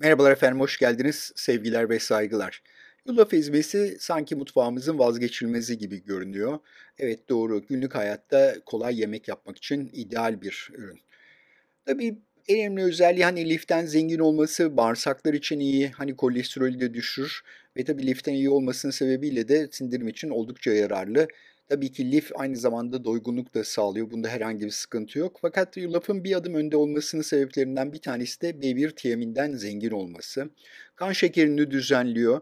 Merhabalar efendim, hoş geldiniz. Sevgiler ve saygılar. Yulaf ezmesi sanki mutfağımızın vazgeçilmezi gibi görünüyor. Evet doğru, günlük hayatta kolay yemek yapmak için ideal bir ürün. Tabii en önemli özelliği hani liften zengin olması bağırsaklar için iyi. Hani kolesterolü de düşür Ve tabii liften iyi olmasının sebebiyle de sindirim için oldukça yararlı. Tabii ki lif aynı zamanda doygunluk da sağlıyor. Bunda herhangi bir sıkıntı yok. Fakat yulafın bir adım önde olmasının sebeplerinden bir tanesi de B1 tiyaminden zengin olması. Kan şekerini düzenliyor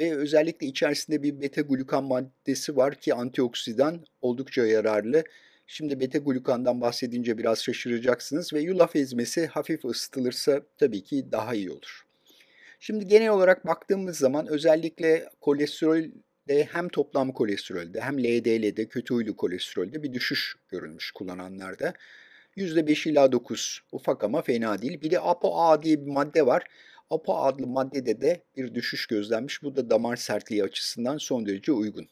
ve özellikle içerisinde bir beta glukan maddesi var ki antioksidan oldukça yararlı. Şimdi beta glukandan bahsedince biraz şaşıracaksınız ve yulaf ezmesi hafif ısıtılırsa tabii ki daha iyi olur. Şimdi genel olarak baktığımız zaman özellikle kolesterol e, hem toplam kolesterolde hem LDL'de kötü huylu kolesterolde bir düşüş görülmüş kullananlarda. %5 ila 9 ufak ama fena değil. Bir de ApoA diye bir madde var. ApoA adlı maddede de bir düşüş gözlenmiş. Bu da damar sertliği açısından son derece uygun.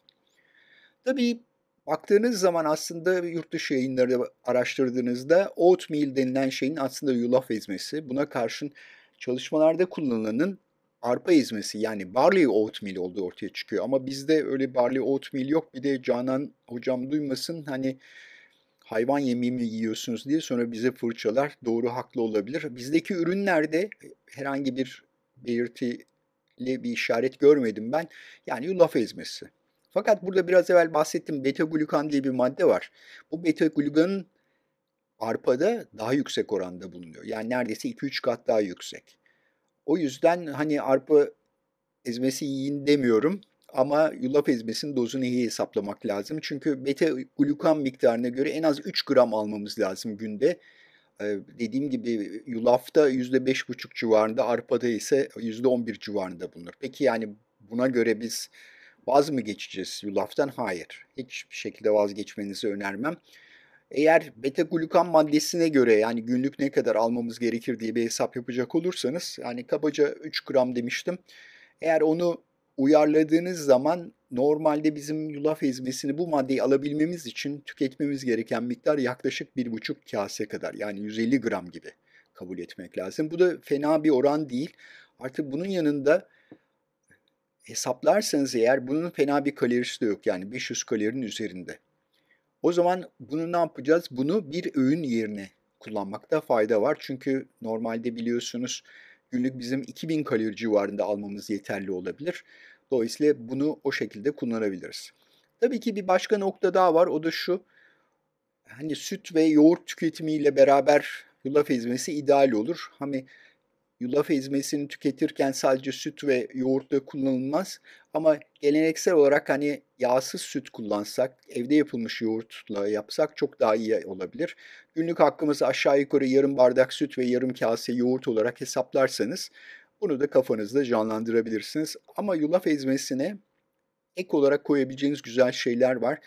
Tabii baktığınız zaman aslında yurt dışı yayınları araştırdığınızda oatmeal denilen şeyin aslında yulaf ezmesi. Buna karşın çalışmalarda kullanılanın arpa ezmesi yani barley oatmeal olduğu ortaya çıkıyor. Ama bizde öyle barley oatmeal yok. Bir de Canan hocam duymasın hani hayvan yemeği mi yiyorsunuz diye sonra bize fırçalar doğru haklı olabilir. Bizdeki ürünlerde e, herhangi bir belirtili bir işaret görmedim ben. Yani yulaf ezmesi. Fakat burada biraz evvel bahsettim beta glukan diye bir madde var. Bu beta glukanın arpada daha yüksek oranda bulunuyor. Yani neredeyse 2-3 kat daha yüksek. O yüzden hani arpa ezmesi yiyin demiyorum ama yulaf ezmesinin dozunu iyi hesaplamak lazım. Çünkü beta glukan miktarına göre en az 3 gram almamız lazım günde. Ee, dediğim gibi yulafta %5,5 civarında, arpada ise %11 civarında bulunur. Peki yani buna göre biz vaz mı geçeceğiz yulaftan? Hayır. Hiçbir şekilde vazgeçmenizi önermem. Eğer beta glukan maddesine göre yani günlük ne kadar almamız gerekir diye bir hesap yapacak olursanız yani kabaca 3 gram demiştim. Eğer onu uyarladığınız zaman normalde bizim yulaf ezmesini bu maddeyi alabilmemiz için tüketmemiz gereken miktar yaklaşık 1,5 kase kadar yani 150 gram gibi kabul etmek lazım. Bu da fena bir oran değil. Artık bunun yanında hesaplarsanız eğer bunun fena bir kalorisi de yok yani 500 kalorinin üzerinde. O zaman bunu ne yapacağız? Bunu bir öğün yerine kullanmakta fayda var. Çünkü normalde biliyorsunuz günlük bizim 2000 kalori civarında almamız yeterli olabilir. Dolayısıyla bunu o şekilde kullanabiliriz. Tabii ki bir başka nokta daha var. O da şu. Hani süt ve yoğurt tüketimiyle beraber yulaf ezmesi ideal olur. Hani yulaf ezmesini tüketirken sadece süt ve yoğurt da kullanılmaz. Ama geleneksel olarak hani yağsız süt kullansak, evde yapılmış yoğurtla yapsak çok daha iyi olabilir. Günlük hakkımızı aşağı yukarı yarım bardak süt ve yarım kase yoğurt olarak hesaplarsanız bunu da kafanızda canlandırabilirsiniz. Ama yulaf ezmesine ek olarak koyabileceğiniz güzel şeyler var.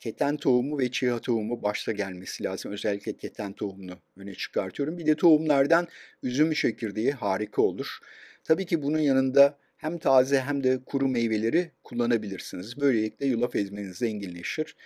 Keten tohumu ve çiha tohumu başta gelmesi lazım. Özellikle keten tohumunu öne çıkartıyorum. Bir de tohumlardan üzüm çekirdeği harika olur. Tabii ki bunun yanında hem taze hem de kuru meyveleri kullanabilirsiniz. Böylelikle yulaf ezmeniz zenginleşir.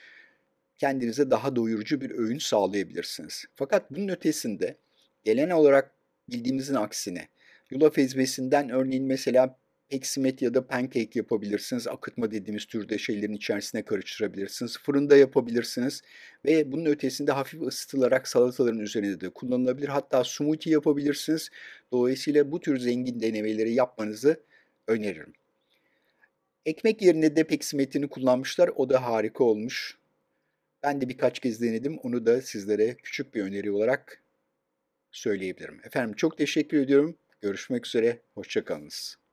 Kendinize daha doyurucu bir öğün sağlayabilirsiniz. Fakat bunun ötesinde gelen olarak bildiğimizin aksine yulaf ezmesinden örneğin mesela peksimet ya da pancake yapabilirsiniz. Akıtma dediğimiz türde şeylerin içerisine karıştırabilirsiniz. Fırında yapabilirsiniz. Ve bunun ötesinde hafif ısıtılarak salataların üzerinde de kullanılabilir. Hatta smoothie yapabilirsiniz. Dolayısıyla bu tür zengin denemeleri yapmanızı öneririm. Ekmek yerine de peksimetini kullanmışlar. O da harika olmuş. Ben de birkaç kez denedim. Onu da sizlere küçük bir öneri olarak söyleyebilirim. Efendim çok teşekkür ediyorum. Görüşmek üzere. Hoşçakalınız.